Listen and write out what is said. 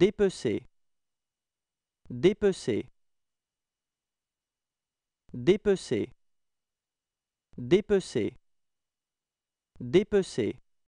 Dépecer. Dépecer. Dépecer. Dépecer. Dépecer.